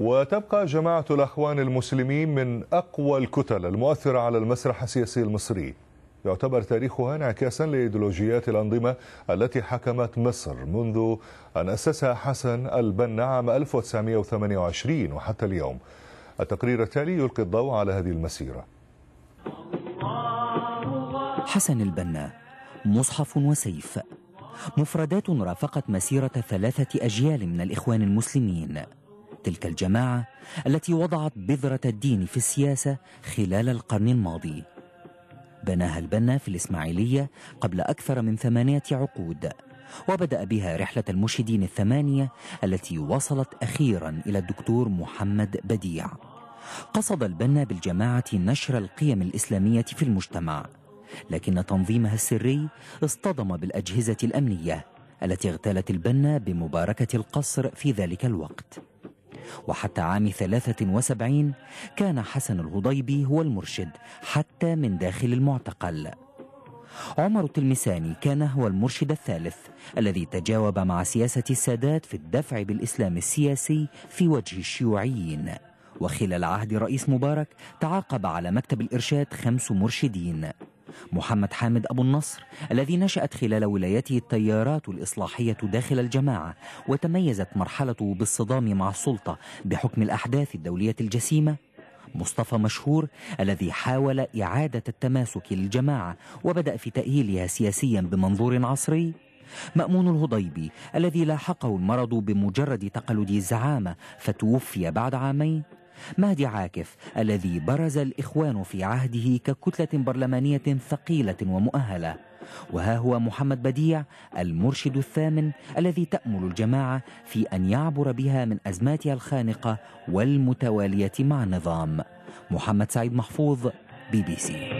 وتبقى جماعة الأخوان المسلمين من أقوى الكتل المؤثرة على المسرح السياسي المصري يعتبر تاريخها انعكاسا لإيديولوجيات الأنظمة التي حكمت مصر منذ أن أسسها حسن البنا عام 1928 وحتى اليوم التقرير التالي يلقي الضوء على هذه المسيرة حسن البنا مصحف وسيف مفردات رافقت مسيرة ثلاثة أجيال من الإخوان المسلمين تلك الجماعة التي وضعت بذرة الدين في السياسة خلال القرن الماضي بناها البنا في الإسماعيلية قبل أكثر من ثمانية عقود وبدأ بها رحلة المشهدين الثمانية التي وصلت أخيرا إلى الدكتور محمد بديع قصد البنا بالجماعة نشر القيم الإسلامية في المجتمع لكن تنظيمها السري اصطدم بالأجهزة الأمنية التي اغتالت البنا بمباركة القصر في ذلك الوقت وحتى عام 73 كان حسن الهضيبي هو المرشد حتى من داخل المعتقل عمر التلمساني كان هو المرشد الثالث الذي تجاوب مع سياسة السادات في الدفع بالإسلام السياسي في وجه الشيوعيين وخلال عهد رئيس مبارك تعاقب على مكتب الإرشاد خمس مرشدين محمد حامد أبو النصر الذي نشأت خلال ولايته التيارات الإصلاحية داخل الجماعة وتميزت مرحلته بالصدام مع السلطة بحكم الأحداث الدولية الجسيمة مصطفى مشهور الذي حاول إعادة التماسك للجماعة وبدأ في تأهيلها سياسيا بمنظور عصري مأمون الهضيبي الذي لاحقه المرض بمجرد تقلد الزعامة فتوفي بعد عامين مهدي عاكف الذي برز الإخوان في عهده ككتلة برلمانية ثقيلة ومؤهلة وها هو محمد بديع المرشد الثامن الذي تأمل الجماعة في أن يعبر بها من أزماتها الخانقة والمتوالية مع النظام محمد سعيد محفوظ بي بي سي